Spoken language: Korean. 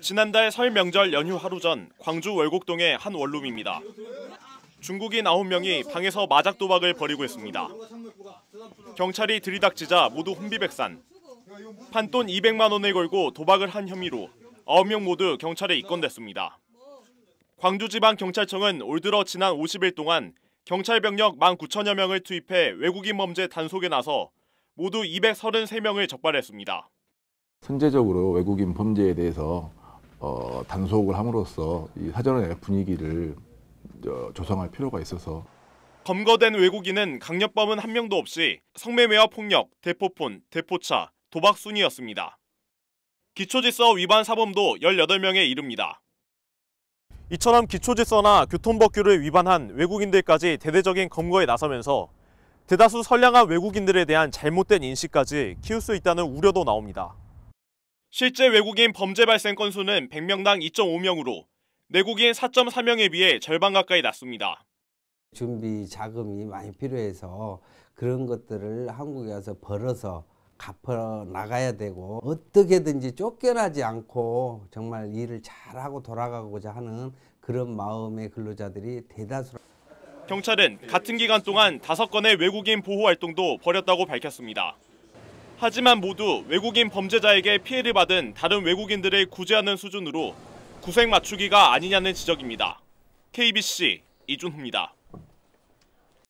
지난달 설 명절 연휴 하루 전 광주 월곡동의 한 원룸입니다. 중국인 9명이 방에서 마작도박을 벌이고 있습니다. 경찰이 들이닥치자 모두 혼비백산. 판돈 200만 원을 걸고 도박을 한 혐의로 9명 모두 경찰에 입건됐습니다. 광주지방경찰청은 올 들어 지난 50일 동안 경찰 병력 19,000여 명을 투입해 외국인 범죄 단속에 나서 모두 233명을 적발했습니다. 선제적으로 외국인 범죄에 대해서 어, 단속을 함으로써 이 사전의 분위기를 어, 조성할 필요가 있어서 검거된 외국인은 강력범은 한 명도 없이 성매매와 폭력, 대포폰, 대포차, 도박 순이었습니다. 기초질서 위반 사범도 18명에 이릅니다. 이처럼 기초질서나 교통법규를 위반한 외국인들까지 대대적인 검거에 나서면서 대다수 선량한 외국인들에 대한 잘못된 인식까지 키울 수 있다는 우려도 나옵니다. 실제 외국인 범죄 발생 건수는 100명당 2.5명으로 내국인 4.4명에 비해 절반 가까이 낮습니다. 준비 자금이 많이 필요해서 그런 것들을 한국에 와서 벌어서 갚아 나가야 되고 어떻게든지 쫓겨나지 않고 정말 일을 잘하고 돌아가고자 하는 그런 마음의 근로자들이 대다수 경찰은 같은 기간 동안 5건의 외국인 보호 활동도 벌였다고 밝혔습니다. 하지만 모두 외국인 범죄자에게 피해를 받은 다른 외국인들을 구제하는 수준으로 구색 맞추기가 아니냐는 지적입니다. KBC 이준호입니다.